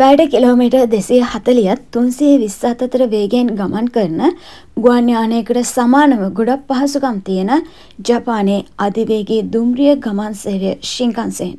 පැයට kilometre දෙසේ හතලියත් තුන්සේ විස්ස අතර වේගෙන් ගමන් කරන ගුවන් යානයකට සමානව ගොඩක් පහසුකම් තියෙන ජපානයේ අධිවේගේ දුම්රිය ගමන් සේවය ශිංකන්සයෙන්.